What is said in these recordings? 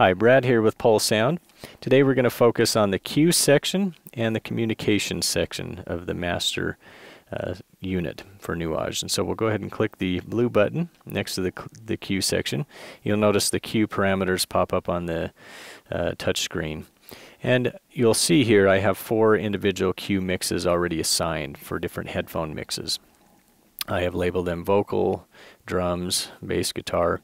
Hi, Brad here with Pulse Sound. Today we're going to focus on the Q section and the communication section of the master uh, unit for Nuage. And so we'll go ahead and click the blue button next to the, the Q section. You'll notice the Q parameters pop up on the uh, touch screen. And you'll see here I have four individual Q mixes already assigned for different headphone mixes. I have labeled them vocal, drums, bass guitar,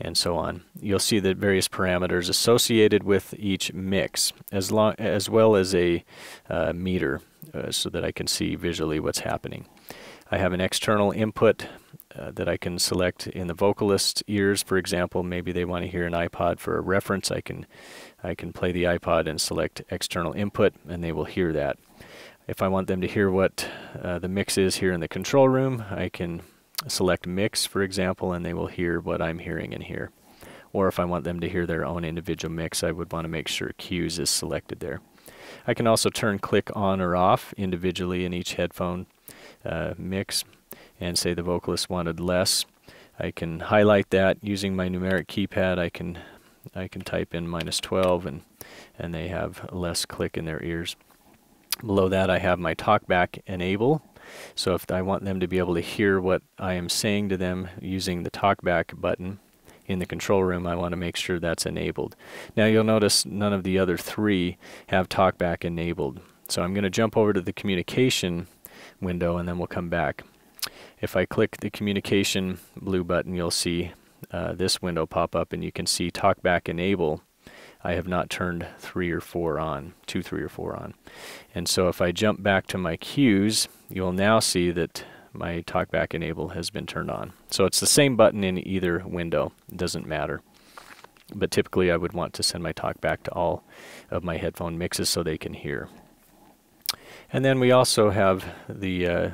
and so on. You'll see the various parameters associated with each mix, as, long, as well as a uh, meter, uh, so that I can see visually what's happening. I have an external input uh, that I can select in the vocalist's ears, for example. Maybe they want to hear an iPod for a reference. I can, I can play the iPod and select external input, and they will hear that. If I want them to hear what uh, the mix is here in the control room, I can select mix, for example, and they will hear what I'm hearing in here. Or if I want them to hear their own individual mix, I would want to make sure cues is selected there. I can also turn click on or off individually in each headphone uh, mix and say the vocalist wanted less. I can highlight that using my numeric keypad. I can I can type in minus 12 and and they have less click in their ears. Below that I have my talkback enable so if I want them to be able to hear what I am saying to them using the talkback button in the control room, I want to make sure that's enabled. Now you'll notice none of the other three have talkback enabled. So I'm going to jump over to the communication window and then we'll come back. If I click the communication blue button, you'll see uh, this window pop up and you can see talkback enable I have not turned three or four on, two, three, or four on. And so if I jump back to my cues, you'll now see that my TalkBack Enable has been turned on. So it's the same button in either window. It doesn't matter. But typically I would want to send my TalkBack to all of my headphone mixes so they can hear. And then we also have the uh,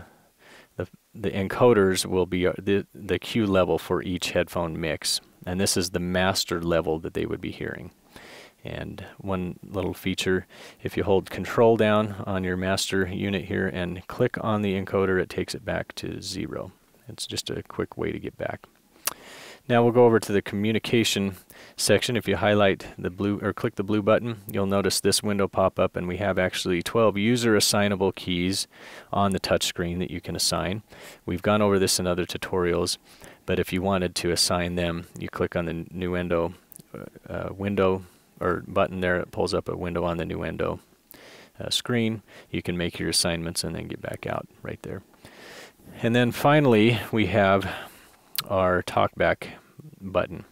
the, the encoders will be uh, the, the cue level for each headphone mix. And this is the master level that they would be hearing. And one little feature, if you hold control down on your master unit here and click on the encoder, it takes it back to zero. It's just a quick way to get back. Now we'll go over to the communication section. If you highlight the blue or click the blue button, you'll notice this window pop up and we have actually 12 user assignable keys on the touchscreen that you can assign. We've gone over this in other tutorials, but if you wanted to assign them, you click on the new window, uh, window or button there that pulls up a window on the Nuendo uh, screen. You can make your assignments and then get back out right there. And then finally, we have our TalkBack button.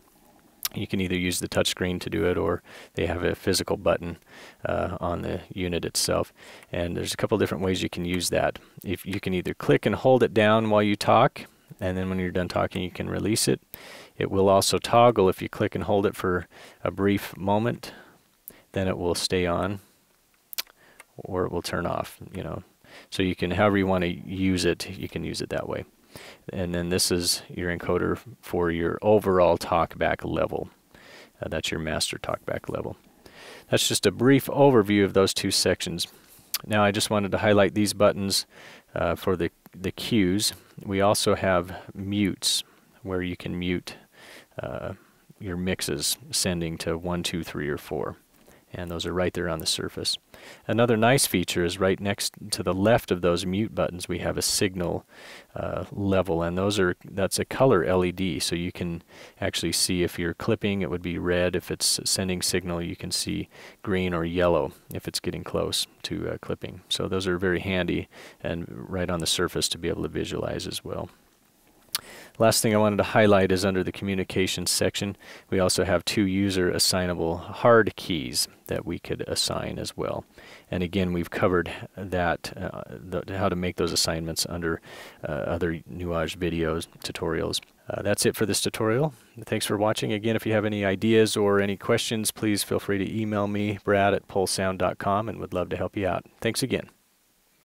You can either use the touchscreen to do it or they have a physical button uh, on the unit itself. And there's a couple different ways you can use that. If You can either click and hold it down while you talk and then when you're done talking you can release it. It will also toggle if you click and hold it for a brief moment then it will stay on or it will turn off you know so you can however you want to use it you can use it that way and then this is your encoder for your overall talkback level uh, that's your master talkback level that's just a brief overview of those two sections now I just wanted to highlight these buttons uh, for the the cues, we also have mutes where you can mute uh, your mixes sending to one, two, three, or 4 and those are right there on the surface. Another nice feature is right next to the left of those mute buttons we have a signal uh, level and those are that's a color LED so you can actually see if you're clipping it would be red if it's sending signal you can see green or yellow if it's getting close to uh, clipping so those are very handy and right on the surface to be able to visualize as well. Last thing I wanted to highlight is under the communications section, we also have two user assignable hard keys that we could assign as well. And again, we've covered that, uh, how to make those assignments under uh, other Nuage videos, tutorials. Uh, that's it for this tutorial. Thanks for watching. Again, if you have any ideas or any questions, please feel free to email me, brad at pulsound.com, and would love to help you out. Thanks again.